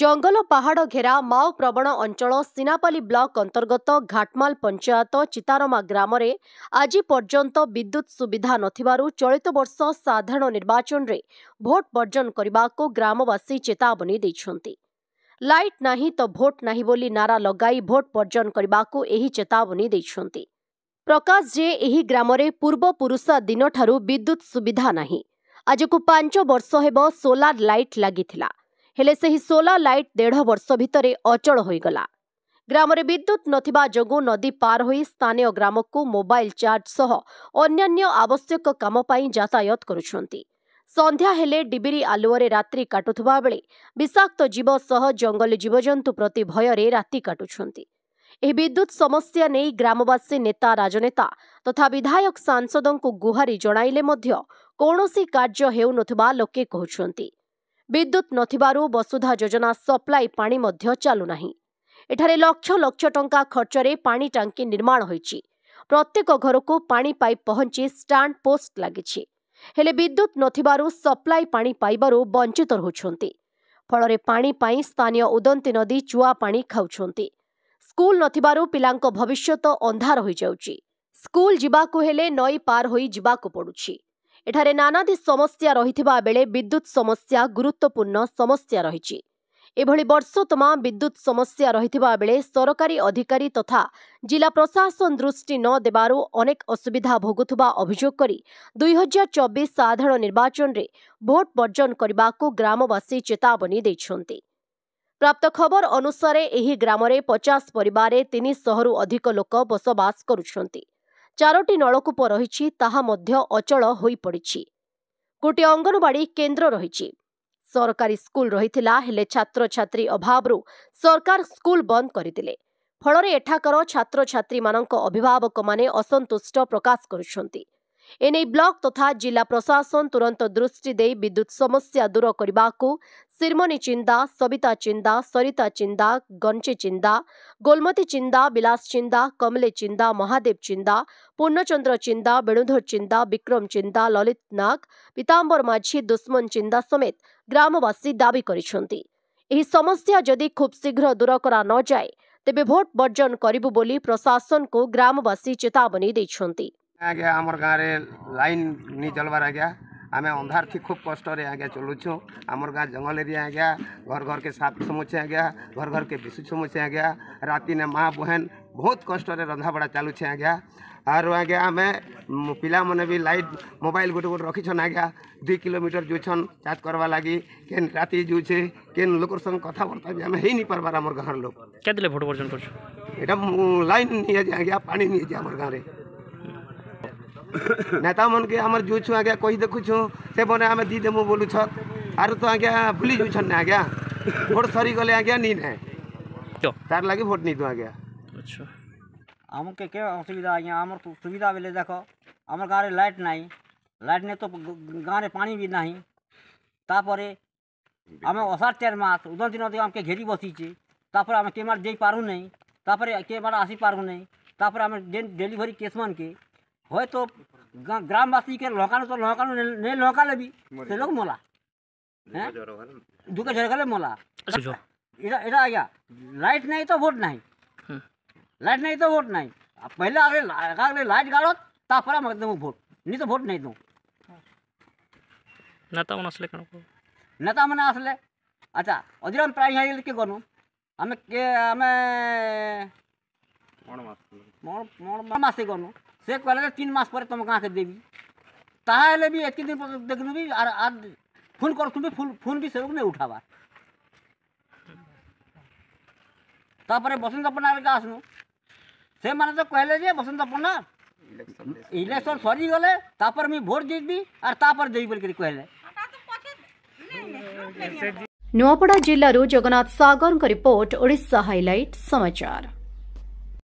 ଜଙ୍ଗଲ ପାହାଡ଼ ଘେରା ମାଓ ପ୍ରବଣ ଅଞ୍ଚଳ ସିନାପାଲି ବ୍ଲକ ଅନ୍ତର୍ଗତ ଘାଟମାଲ ପଞ୍ଚାୟତ ଚିତାରମା ଗ୍ରାମରେ ଆଜି ପର୍ଯ୍ୟନ୍ତ ବିଦ୍ୟୁତ୍ ସୁବିଧା ନଥିବାରୁ ଚଳିତ ବର୍ଷ ସାଧାରଣ ନିର୍ବାଚନରେ ଭୋଟ୍ ବର୍ଜନ କରିବାକୁ ଗ୍ରାମବାସୀ ଚେତାବନୀ ଦେଇଛନ୍ତି ଲାଇଟ୍ ନାହିଁ ତ ଭୋଟ୍ ନାହିଁ ବୋଲି ନାରା ଲଗାଇ ଭୋଟ୍ ବର୍ଜନ କରିବାକୁ ଏହି ଚେତାବନୀ ଦେଇଛନ୍ତି ପ୍ରକାଶ ଯେ ଏହି ଗ୍ରାମରେ ପୂର୍ବପୁରୁଷା ଦିନଠାରୁ ବିଦ୍ୟୁତ୍ ସୁବିଧା ନାହିଁ ଆଜକୁ ପାଞ୍ଚ ବର୍ଷ ହେବ ସୋଲାର ଲାଇଟ୍ ଲାଗିଥିଲା ହେଲେ ସେହି ସୋଲା ଲାଇଟ୍ ଦେଢ଼ ବର୍ଷ ଭିତରେ ଅଚଳ ହୋଇଗଲା ଗ୍ରାମରେ ବିଦ୍ୟୁତ୍ ନଥିବା ଯୋଗୁଁ ନଦୀ ପାର ହୋଇ ସ୍ଥାନୀୟ ଗ୍ରାମକୁ ମୋବାଇଲ୍ ଚାର୍ଜ ସହ ଅନ୍ୟାନ୍ୟ ଆବଶ୍ୟକ କାମ ପାଇଁ ଯାତାୟତ କରୁଛନ୍ତି ସନ୍ଧ୍ୟା ହେଲେ ଡିବିରି ଆଲୁଅରେ ରାତ୍ରି କାଟୁଥିବା ବେଳେ ବିଷାକ୍ତ ଜୀବ ସହ ଜଙ୍ଗଲୀ ଜୀବଜନ୍ତୁ ପ୍ରତି ଭୟରେ ରାତି କାଟୁଛନ୍ତି ଏହି ବିଦ୍ୟୁତ୍ ସମସ୍ୟା ନେଇ ଗ୍ରାମବାସୀ ନେତା ରାଜନେତା ତଥା ବିଧାୟକ ସାଂସଦଙ୍କୁ ଗୁହାରି ଜଣାଇଲେ ମଧ୍ୟ କୌଣସି କାର୍ଯ୍ୟ ହେଉନଥିବା ଲୋକେ କହୁଛନ୍ତି ବିଦ୍ୟୁତ୍ ନଥିବାରୁ ବସୁଧା ଯୋଜନା ସପ୍ଲାଇ ପାଣି ମଧ୍ୟ ଚାଲୁନାହିଁ ଏଠାରେ ଲକ୍ଷ ଲକ୍ଷ ଟଙ୍କା ଖର୍ଚ୍ଚରେ ପାଣି ଟାଙ୍କି ନିର୍ମାଣ ହୋଇଛି ପ୍ରତ୍ୟେକ ଘରକୁ ପାଣି ପାଇପ୍ ପହଞ୍ଚି ଷ୍ଟାଣ୍ଡ ପୋଷ୍ଟ ଲାଗିଛି ହେଲେ ବିଦ୍ୟୁତ୍ ନଥିବାରୁ ସପ୍ଲାଇ ପାଣି ପାଇବାରୁ ବଞ୍ଚିତ ରହୁଛନ୍ତି ଫଳରେ ପାଣି ପାଇଁ ସ୍ଥାନୀୟ ଉଦନ୍ତି ନଦୀ ଚୁଆ ପାଣି ଖାଉଛନ୍ତି ସ୍କୁଲ ନଥିବାରୁ ପିଲାଙ୍କ ଭବିଷ୍ୟତ ଅନ୍ଧାର ହୋଇଯାଉଛି ସ୍କୁଲ ଯିବାକୁ ହେଲେ ନଈ ପାର ହୋଇ ଯିବାକୁ ପଡ଼ୁଛି ଏଠାରେ ନାନାଦି ସମସ୍ୟା ରହିଥିବା ବେଳେ ବିଦ୍ୟୁତ୍ ସମସ୍ୟା ଗୁରୁତ୍ୱପୂର୍ଣ୍ଣ ସମସ୍ୟା ରହିଛି ଏଭଳି ବର୍ଷ ତମାମ ବିଦ୍ୟୁତ୍ ସମସ୍ୟା ରହିଥିବା ବେଳେ ସରକାରୀ ଅଧିକାରୀ ତଥା ଜିଲ୍ଲା ପ୍ରଶାସନ ଦୃଷ୍ଟି ନ ଦେବାରୁ ଅନେକ ଅସୁବିଧା ଭୋଗୁଥିବା ଅଭିଯୋଗ କରି ଦୁଇହଜାର ଚବିଶ ସାଧାରଣ ନିର୍ବାଚନରେ ଭୋଟ ବର୍ଜନ କରିବାକୁ ଗ୍ରାମବାସୀ ଚେତାବନୀ ଦେଇଛନ୍ତି ପ୍ରାପ୍ତ ଖବର ଅନୁସାରେ ଏହି ଗ୍ରାମରେ ପଚାଶ ପରିବାରରେ ତିନିଶହରୁ ଅଧିକ ଲୋକ ବସବାସ କରୁଛନ୍ତି ଚାରୋଟି ନଳକୂପ ରହିଛି ତାହା ମଧ୍ୟ ଅଚଳ ହୋଇପଡ଼ିଛି ଗୋଟିଏ ଅଙ୍ଗନବାଡ଼ି କେନ୍ଦ୍ର ରହିଛି ସରକାରୀ ସ୍କୁଲ ରହିଥିଲା ହେଲେ ଛାତ୍ରଛାତ୍ରୀ ଅଭାବରୁ ସରକାର ସ୍କୁଲ ବନ୍ଦ କରିଦେଲେ ଫଳରେ ଏଠାକାର ଛାତ୍ରଛାତ୍ରୀମାନଙ୍କ ଅଭିଭାବକମାନେ ଅସନ୍ତୁଷ୍ଟ ପ୍ରକାଶ କରୁଛନ୍ତି ଏନେଇ ବ୍ଲକ ତଥା ଜିଲ୍ଲା ପ୍ରଶାସନ ତୁରନ୍ତ ଦୃଷ୍ଟି ଦେଇ ବିଦ୍ୟୁତ୍ ସମସ୍ୟା ଦୂର କରିବାକୁ सिरमनि चिन्दा सविता चिन्दा सरिता चिन्दा गन्चे चिन्दा गोलमती चिन्दा विलास चिन्दा कमले चिन्दा महादेव चिन्दा पूर्णचन्द्र चिन्दा वेणुधर चिन्दा विक्रम चिन्दा ललित नाग पिताम्बर माझी दुस्मन चिन्दा समेत ग्रामवासी दावी समस्या खूब शीघ्र दूरक नजाए तोट बर्जन ग्रामवासी चेतावनी आम अंधार थी खूब कष्ट आज्ञा चलुचु आमर गाँ जंगल एरिया आज्ञा घर घर के साफ समुचे आज्ञा घर घर के विशु समुचे आज्ञा रात माँ बहन बहुत कष्ट रंधा बढ़ा चलुचे आज्ञा आर आज्ञा आम पिला मने भी लाइट मोबाइल गोटे गोटे रखीछन आज्ञा दुई किलोमीटर जुछन चार्ज करवा लगे के रात जुचे के लोकर संग कथा भी आम हो नहीं पार्बार आम गाँव लोक कैसे भोट बर्जन कर लाइन नहीं आज आज्ञा पानी नहीं गाँव में नेता मन के आम जो छु आज्ञा कही देखु से बने आम दीदेमु बोलु छत आर तो आज्ञा भूली जो छा आज्ञा भोट सरी गले आज्ञा नहीं ना तार लगे भोट नहीं दू आज्ञा अच्छा आम के असुविधा आज्ञा आम तो सुविधा बेले देख आम गाँव में लाइट ना लाइट नहीं तो गाँव में पा भी नहींपर आम असार चार मास उदर दिन आम घेरी बसीचे तापर तो आम के मार दे पारू नहीं तापर के मार आसी पारू नहीं तापर आम डेलीवरी केस मान के होए तो ग्रामवासी के लौकानो तो लौकानो ने लौकाले भी से लोग मोला हैं दुके झरगले मोला इधर इधर आ गया लाइट नहीं तो वोट नहीं लाइट नहीं तो वोट नहीं पहले आगे आगे लाइट गाड़ो तापर मत दूँ वोट नहीं तो वोट नहीं दूँ नेता मन आसले कण नेता मन आसले अच्छा अजिराम प्राणी हाई के गनु आमे के आमे मोण मोण मासे गनु से कहल तो तीन मास पर तुम गाँव के देवी ताहले भी एक दिन पर देख लूबी और आज फोन कर तुम भी फोन भी सेवक नहीं उठावा तापर बसंत पन्ना के आसनु से माने तो कहले जे बसंत पन्ना इलेक्शन सरी गले तापर मुई भोट जीतबी और तापर देवी बोल के कहले नुआपड़ा जिलूर जगन्नाथ सागर रिपोर्ट ओडिशा हाइलाइट समाचार